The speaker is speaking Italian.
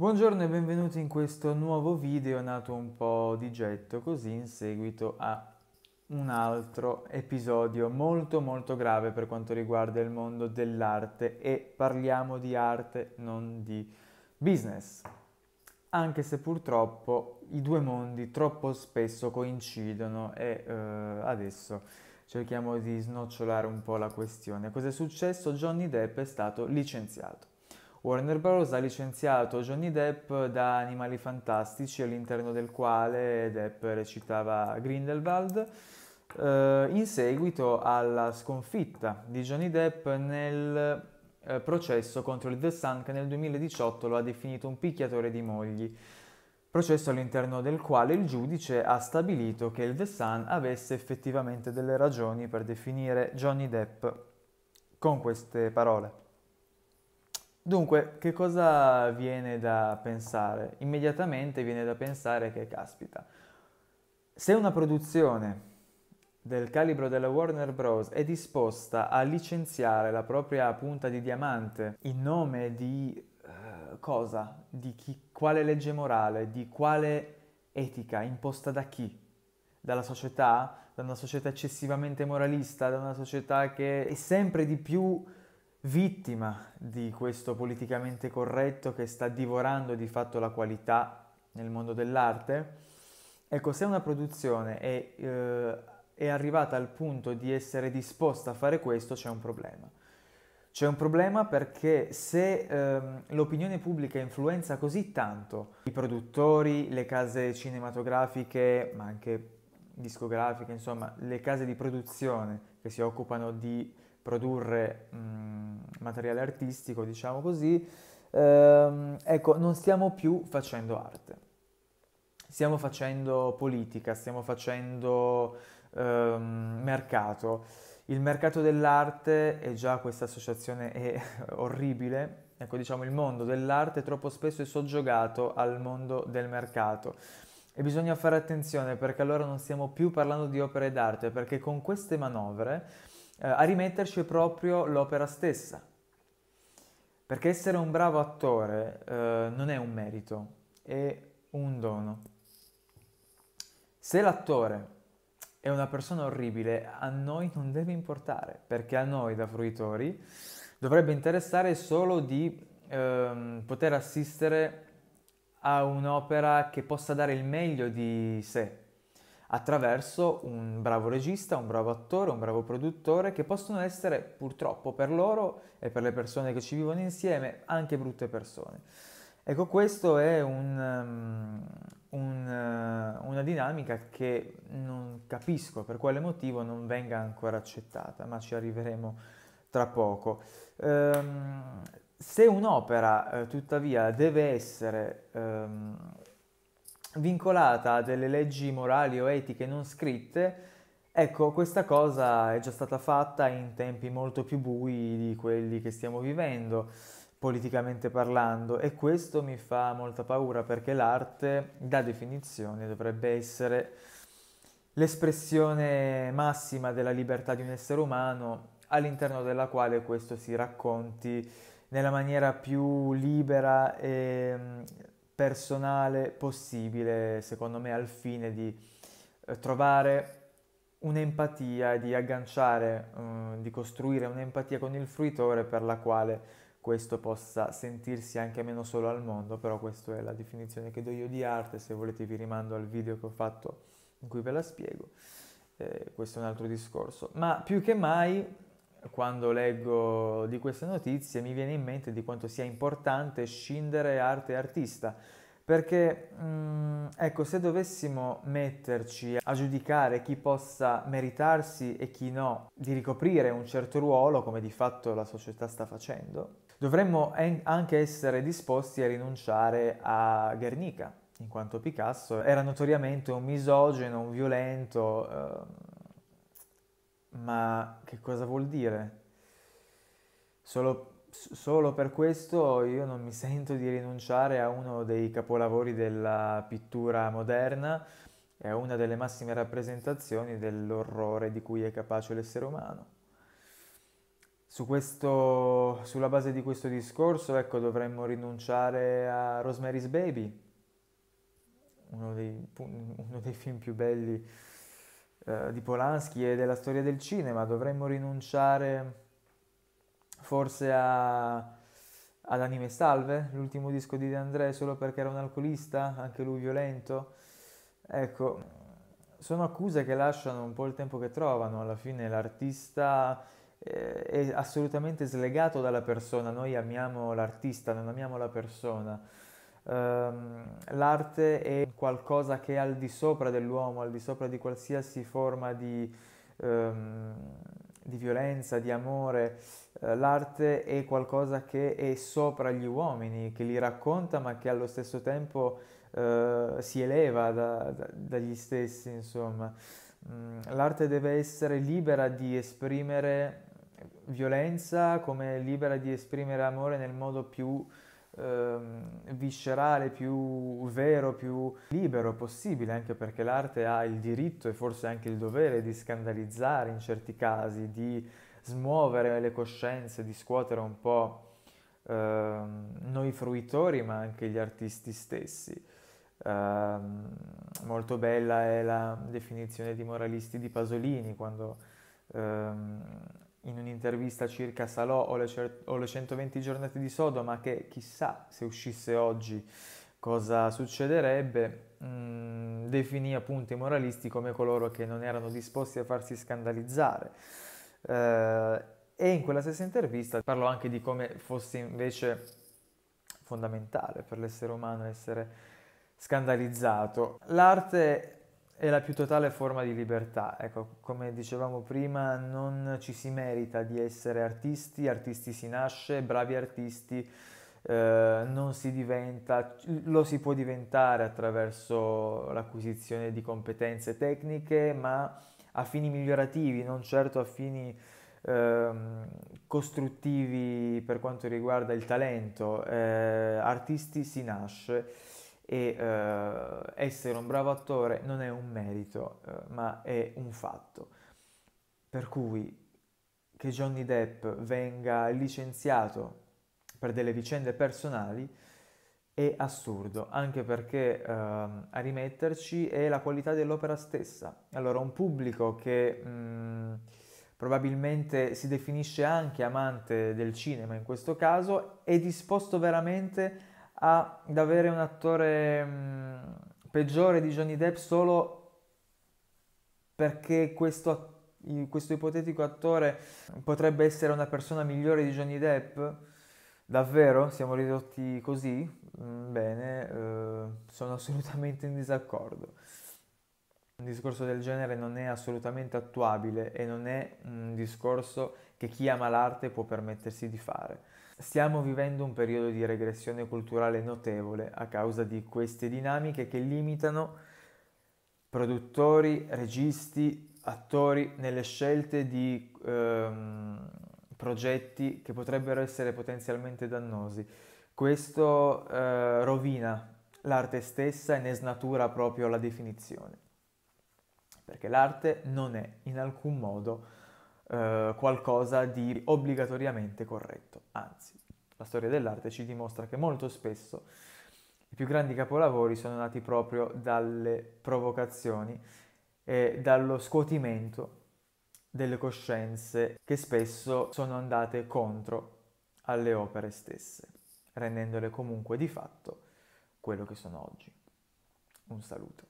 Buongiorno e benvenuti in questo nuovo video nato un po' di getto così in seguito a un altro episodio molto molto grave per quanto riguarda il mondo dell'arte e parliamo di arte non di business anche se purtroppo i due mondi troppo spesso coincidono e eh, adesso cerchiamo di snocciolare un po' la questione. Cos'è successo? Johnny Depp è stato licenziato. Warner Bros. ha licenziato Johnny Depp da Animali Fantastici, all'interno del quale Depp recitava Grindelwald, eh, in seguito alla sconfitta di Johnny Depp nel eh, processo contro il The Sun che nel 2018 lo ha definito un picchiatore di mogli processo all'interno del quale il giudice ha stabilito che il The Sun avesse effettivamente delle ragioni per definire Johnny Depp con queste parole. Dunque, che cosa viene da pensare? Immediatamente viene da pensare che, caspita, se una produzione del calibro della Warner Bros. è disposta a licenziare la propria punta di diamante in nome di uh, cosa? Di chi, quale legge morale? Di quale etica? Imposta da chi? Dalla società? Da una società eccessivamente moralista? Da una società che è sempre di più vittima di questo politicamente corretto che sta divorando di fatto la qualità nel mondo dell'arte. Ecco, se una produzione è, eh, è arrivata al punto di essere disposta a fare questo, c'è un problema. C'è un problema perché se ehm, l'opinione pubblica influenza così tanto i produttori, le case cinematografiche, ma anche discografiche, insomma, le case di produzione che si occupano di produrre mh, materiale artistico, diciamo così, ehm, ecco, non stiamo più facendo arte. Stiamo facendo politica, stiamo facendo ehm, mercato. Il mercato dell'arte, e già questa associazione è orribile, ecco diciamo il mondo dell'arte troppo spesso è soggiogato al mondo del mercato e bisogna fare attenzione perché allora non stiamo più parlando di opere d'arte perché con queste manovre eh, a rimetterci proprio l'opera stessa. Perché essere un bravo attore eh, non è un merito, è un dono. Se l'attore è una persona orribile, a noi non deve importare, perché a noi da fruitori dovrebbe interessare solo di ehm, poter assistere a un'opera che possa dare il meglio di sé, attraverso un bravo regista, un bravo attore, un bravo produttore che possono essere purtroppo per loro e per le persone che ci vivono insieme anche brutte persone. Ecco, questa è un, um, un, uh, una dinamica che non capisco per quale motivo non venga ancora accettata, ma ci arriveremo tra poco. Ehm, se un'opera eh, tuttavia deve essere ehm, vincolata a delle leggi morali o etiche non scritte, ecco, questa cosa è già stata fatta in tempi molto più bui di quelli che stiamo vivendo, politicamente parlando, e questo mi fa molta paura perché l'arte, da definizione, dovrebbe essere l'espressione massima della libertà di un essere umano all'interno della quale questo si racconti nella maniera più libera e personale possibile, secondo me, al fine di eh, trovare un'empatia, e di agganciare, eh, di costruire un'empatia con il fruitore per la quale questo possa sentirsi anche meno solo al mondo, però questa è la definizione che do io di arte, se volete vi rimando al video che ho fatto in cui ve la spiego, eh, questo è un altro discorso, ma più che mai quando leggo di queste notizie mi viene in mente di quanto sia importante scindere arte e artista. Perché, mh, mm, ecco, se dovessimo metterci a giudicare chi possa meritarsi e chi no di ricoprire un certo ruolo, come di fatto la società sta facendo, dovremmo en- anche essere disposti a rinunciare a Guernica, in quanto Picasso era notoriamente un misogeno, un violento. Eh, ma che cosa vuol dire? Solo, solo per questo io non mi sento di rinunciare a uno dei capolavori della pittura moderna e a una delle massime rappresentazioni dell'orrore di cui è capace l'essere umano. Su questo, sulla base di questo discorso, ecco, dovremmo rinunciare a Rosemary's Baby, uno dei, uno dei film più belli eh, di Polanski e della storia del cinema, dovremmo rinunciare forse a, ad Anime Salve, l'ultimo disco di De André, solo perché era un alcolista, anche lui violento. Ecco, sono accuse che lasciano un po' il tempo che trovano, alla fine l'artista eh, è assolutamente slegato dalla persona, noi amiamo l'artista, non amiamo la persona. Ehm, l'arte è qualcosa che è al di sopra dell'uomo, al di sopra di qualsiasi forma di, ehm, di violenza, di amore. Eh, l'arte è qualcosa che è sopra gli uomini, che li racconta ma che allo stesso tempo eh, si eleva da, da, dagli stessi, insomma. Mm, l'arte deve essere libera di esprimere violenza come libera di esprimere amore nel modo più ehm, viscerale, più vero, più libero possibile, anche perché l'arte ha il diritto e forse anche il dovere di scandalizzare in certi casi, di smuovere le coscienze, di scuotere un po' ehm, noi fruitori, ma anche gli artisti stessi. Ehm, molto bella è la definizione di moralisti di Pasolini quando ehm, in un'intervista circa Salò o le, cer- o le 120 giornate di Sodoma che chissà se uscisse oggi cosa succederebbe, mh, mm, definì appunto i moralisti come coloro che non erano disposti a farsi scandalizzare. Eh, e in quella stessa intervista parlò anche di come fosse invece fondamentale per l'essere umano essere scandalizzato. L'arte è la più totale forma di libertà. Ecco, come dicevamo prima, non ci si merita di essere artisti, artisti si nasce, bravi artisti eh, non si diventa, lo si può diventare attraverso l'acquisizione di competenze tecniche, ma a fini migliorativi, non certo a fini ehm, costruttivi per quanto riguarda il talento. Eh, artisti si nasce e eh, essere un bravo attore non è un merito, eh, ma è un fatto. Per cui che Johnny Depp venga licenziato per delle vicende personali è assurdo, anche perché eh, a rimetterci è la qualità dell'opera stessa. Allora, un pubblico che mh, mm, probabilmente si definisce anche amante del cinema in questo caso, è disposto veramente ad avere un attore mh, mm, peggiore di Johnny Depp solo perché questo, questo, ipotetico attore potrebbe essere una persona migliore di Johnny Depp? Davvero? Siamo ridotti così? Mm, bene, eh, sono assolutamente in disaccordo. Un discorso del genere non è assolutamente attuabile e non è un discorso che chi ama l'arte può permettersi di fare. Stiamo vivendo un periodo di regressione culturale notevole a causa di queste dinamiche che limitano produttori, registi, attori nelle scelte di ehm, progetti che potrebbero essere potenzialmente dannosi. Questo eh, rovina l'arte stessa e ne snatura proprio la definizione, perché l'arte non è in alcun modo eh, qualcosa di obbligatoriamente corretto. Anzi, la storia dell'arte ci dimostra che molto spesso i più grandi capolavori sono nati proprio dalle provocazioni e dallo scuotimento delle coscienze che spesso sono andate contro alle opere stesse, rendendole comunque di fatto quello che sono oggi. Un saluto.